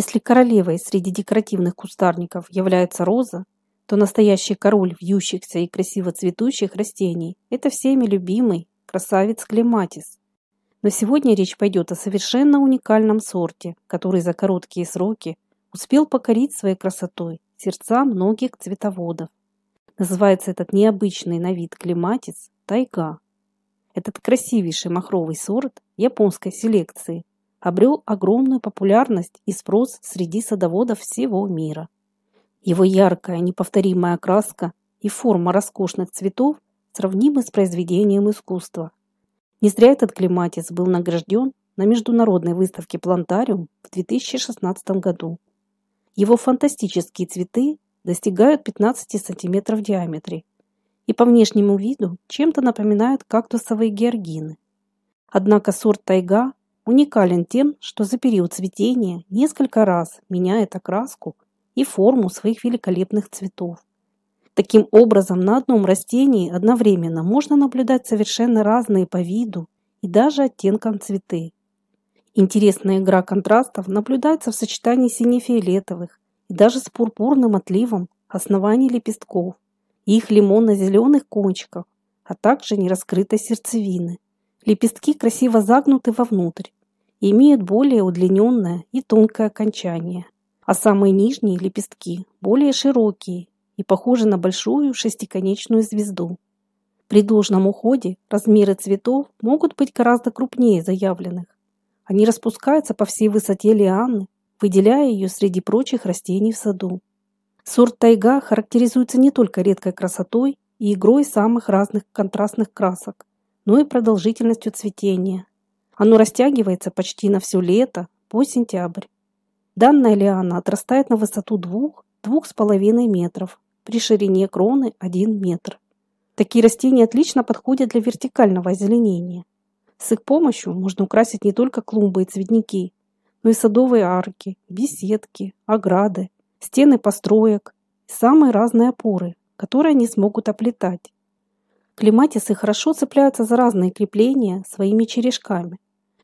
Если королевой среди декоративных кустарников является роза, то настоящий король вьющихся и красиво цветущих растений – это всеми любимый красавец клематис. Но сегодня речь пойдет о совершенно уникальном сорте, который за короткие сроки успел покорить своей красотой сердца многих цветоводов. Называется этот необычный на вид клематис тайга. Этот красивейший махровый сорт японской селекции обрел огромную популярность и спрос среди садоводов всего мира. Его яркая, неповторимая окраска и форма роскошных цветов сравнимы с произведением искусства. Не зря этот клематис был награжден на международной выставке «Плантариум» в 2016 году. Его фантастические цветы достигают 15 см в диаметре и по внешнему виду чем-то напоминают кактусовые георгины. Однако сорт тайга уникален тем, что за период цветения несколько раз меняет окраску и форму своих великолепных цветов. Таким образом, на одном растении одновременно можно наблюдать совершенно разные по виду и даже оттенкам цветы. Интересная игра контрастов наблюдается в сочетании сине-фиолетовых и даже с пурпурным отливом оснований лепестков и их лимонно-зеленых кончиков, а также нераскрытой сердцевины. Лепестки красиво загнуты вовнутрь имеют более удлиненное и тонкое окончание, а самые нижние лепестки более широкие и похожи на большую шестиконечную звезду. При должном уходе размеры цветов могут быть гораздо крупнее заявленных. Они распускаются по всей высоте лианы, выделяя ее среди прочих растений в саду. Сорт тайга характеризуется не только редкой красотой и игрой самых разных контрастных красок, но и продолжительностью цветения, оно растягивается почти на все лето, по сентябрь. Данная лиана отрастает на высоту 2-2,5 метров, при ширине кроны 1 метр. Такие растения отлично подходят для вертикального озеленения. С их помощью можно украсить не только клумбы и цветники, но и садовые арки, беседки, ограды, стены построек и самые разные опоры, которые они смогут оплетать. Клематисы хорошо цепляются за разные крепления своими черешками.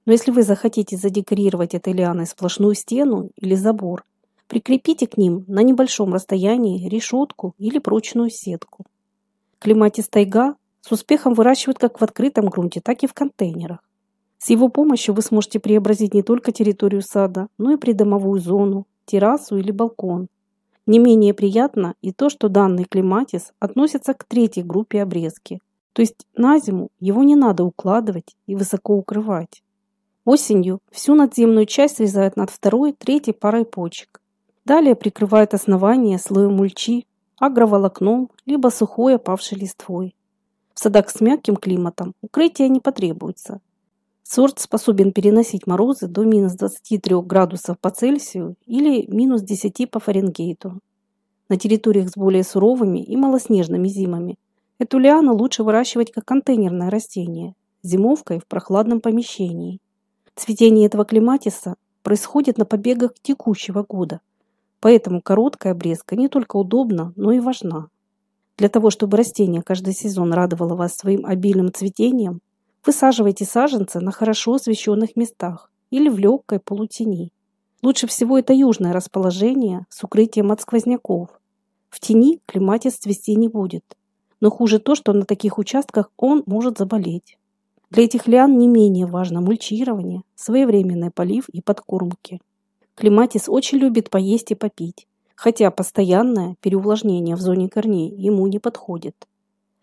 Но если вы захотите задекорировать этой лианой сплошную стену или забор, прикрепите к ним на небольшом расстоянии решетку или прочную сетку. Клематис тайга с успехом выращивают как в открытом грунте, так и в контейнерах. С его помощью вы сможете преобразить не только территорию сада, но и придомовую зону, террасу или балкон. Не менее приятно и то, что данный клематис относится к третьей группе обрезки, то есть на зиму его не надо укладывать и высоко укрывать. Осенью всю надземную часть срезают над второй, третьей парой почек. Далее прикрывают основание слоем мульчи, агроволокном, либо сухой опавшей листвой. В садах с мягким климатом укрытия не потребуется. Сорт способен переносить морозы до минус 23 градусов по Цельсию или минус 10 по Фаренгейту. На территориях с более суровыми и малоснежными зимами эту лиану лучше выращивать как контейнерное растение, зимовкой в прохладном помещении. Цветение этого клематиса происходит на побегах текущего года, поэтому короткая обрезка не только удобна, но и важна. Для того, чтобы растение каждый сезон радовало вас своим обильным цветением, высаживайте саженцы на хорошо освещенных местах или в легкой полутени. Лучше всего это южное расположение с укрытием от сквозняков. В тени клематис цвести не будет. Но хуже то, что на таких участках он может заболеть. Для этих лиан не менее важно мульчирование, своевременный полив и подкормки. Клематис очень любит поесть и попить, хотя постоянное переувлажнение в зоне корней ему не подходит.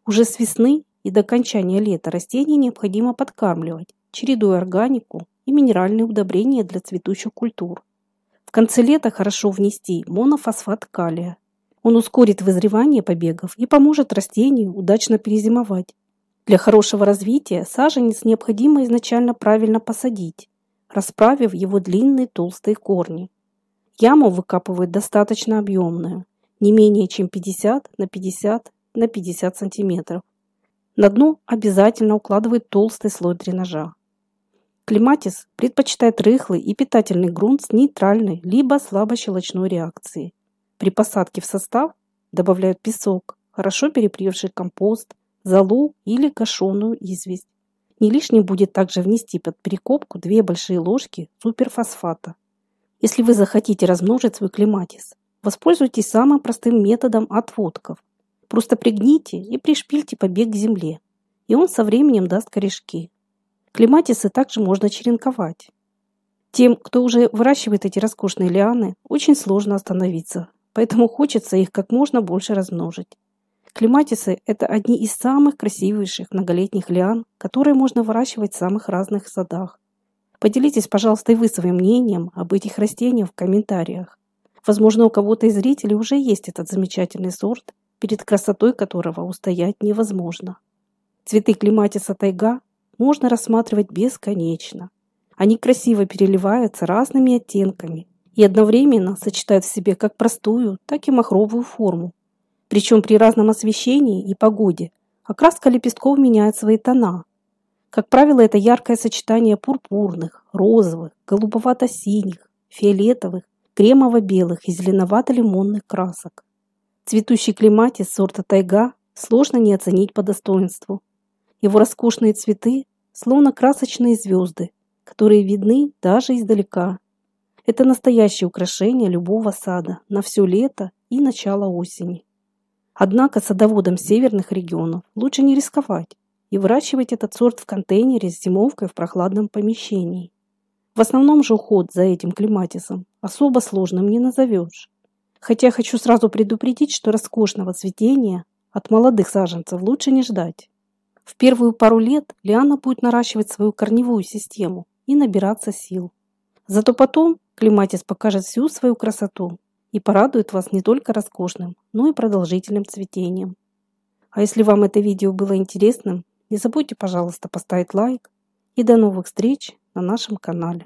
Уже с весны и до окончания лета растения необходимо подкармливать, чередуя органику и минеральные удобрения для цветущих культур. В конце лета хорошо внести монофосфат калия. Он ускорит вызревание побегов и поможет растению удачно перезимовать, для хорошего развития саженец необходимо изначально правильно посадить, расправив его длинные толстые корни. Яму выкапывают достаточно объемную, не менее чем 50 на 50 на 50 сантиметров. На дно обязательно укладывают толстый слой дренажа. Клематис предпочитает рыхлый и питательный грунт с нейтральной либо слабощелочной реакцией. При посадке в состав добавляют песок, хорошо перепревший компост, золу или кашеную известь. Не лишним будет также внести под перекопку две большие ложки суперфосфата. Если вы захотите размножить свой клематис, воспользуйтесь самым простым методом отводков. Просто пригните и пришпильте побег к земле, и он со временем даст корешки. Клематисы также можно черенковать. Тем, кто уже выращивает эти роскошные лианы, очень сложно остановиться, поэтому хочется их как можно больше размножить. Клематисы – это одни из самых красивейших многолетних лиан, которые можно выращивать в самых разных садах. Поделитесь, пожалуйста, и вы своим мнением об этих растениях в комментариях. Возможно, у кого-то из зрителей уже есть этот замечательный сорт, перед красотой которого устоять невозможно. Цветы клематиса тайга можно рассматривать бесконечно. Они красиво переливаются разными оттенками и одновременно сочетают в себе как простую, так и махровую форму, причем при разном освещении и погоде окраска а лепестков меняет свои тона. Как правило, это яркое сочетание пурпурных, розовых, голубовато-синих, фиолетовых, кремово-белых и зеленовато-лимонных красок. Цветущий клематис сорта тайга сложно не оценить по достоинству. Его роскошные цветы словно красочные звезды, которые видны даже издалека. Это настоящее украшение любого сада на все лето и начало осени. Однако садоводам северных регионов лучше не рисковать и выращивать этот сорт в контейнере с зимовкой в прохладном помещении. В основном же уход за этим клематисом особо сложным не назовешь. Хотя хочу сразу предупредить, что роскошного цветения от молодых саженцев лучше не ждать. В первую пару лет лиана будет наращивать свою корневую систему и набираться сил. Зато потом клематис покажет всю свою красоту и порадует вас не только роскошным, но и продолжительным цветением. А если вам это видео было интересным, не забудьте, пожалуйста, поставить лайк и до новых встреч на нашем канале.